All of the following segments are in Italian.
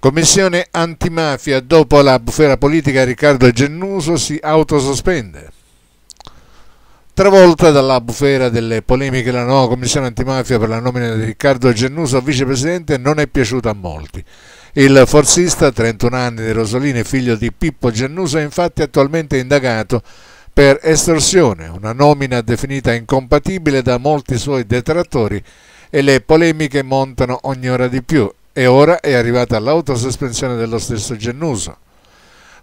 Commissione antimafia dopo la bufera politica Riccardo Gennuso si autosospende. Travolta dalla bufera delle polemiche la nuova commissione antimafia per la nomina di Riccardo Gennuso a vicepresidente non è piaciuta a molti. Il forzista, 31 anni di Rosolini, figlio di Pippo Gennuso, è infatti attualmente indagato per estorsione, una nomina definita incompatibile da molti suoi detrattori e le polemiche montano ogni ora di più e ora è arrivata l'autosospensione dello stesso Gennuso.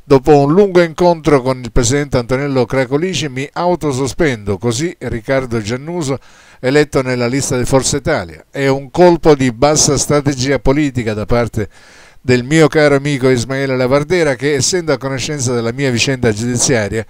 Dopo un lungo incontro con il presidente Antonello Cracolici mi autosospendo, così Riccardo Gennuso eletto nella lista di Forza Italia. È un colpo di bassa strategia politica da parte del mio caro amico Ismaele Lavardera che, essendo a conoscenza della mia vicenda giudiziaria,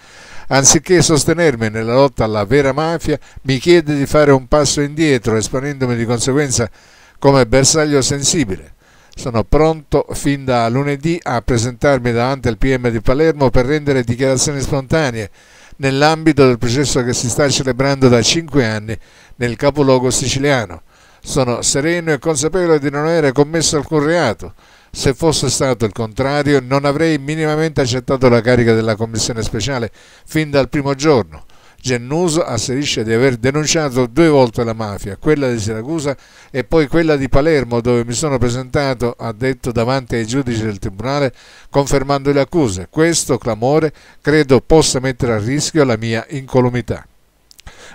anziché sostenermi nella lotta alla vera mafia, mi chiede di fare un passo indietro, esponendomi di conseguenza come bersaglio sensibile. Sono pronto fin da lunedì a presentarmi davanti al PM di Palermo per rendere dichiarazioni spontanee nell'ambito del processo che si sta celebrando da cinque anni nel capoluogo siciliano. Sono sereno e consapevole di non avere commesso alcun reato. Se fosse stato il contrario, non avrei minimamente accettato la carica della Commissione speciale fin dal primo giorno. Gennuso asserisce di aver denunciato due volte la mafia, quella di Siracusa e poi quella di Palermo dove mi sono presentato, ha detto davanti ai giudici del Tribunale, confermando le accuse. Questo clamore credo possa mettere a rischio la mia incolumità.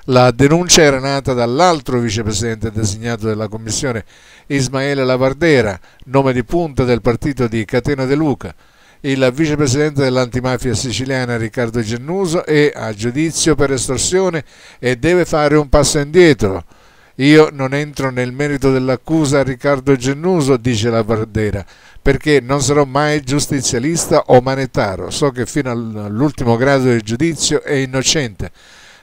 La denuncia era nata dall'altro vicepresidente designato della Commissione, Ismaele Lavardera, nome di punta del partito di Catena De Luca, il vicepresidente dell'antimafia siciliana Riccardo Gennuso è a giudizio per estorsione e deve fare un passo indietro. Io non entro nel merito dell'accusa a Riccardo Gennuso, dice la Bardera, perché non sarò mai giustizialista o manettaro. So che fino all'ultimo grado del giudizio è innocente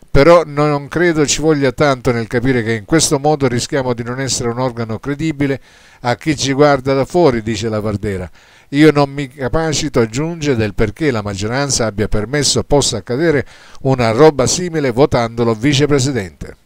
però non credo ci voglia tanto nel capire che in questo modo rischiamo di non essere un organo credibile a chi ci guarda da fuori, dice la Vardera. Io non mi capacito, aggiunge, del perché la maggioranza abbia permesso possa accadere una roba simile votandolo vicepresidente.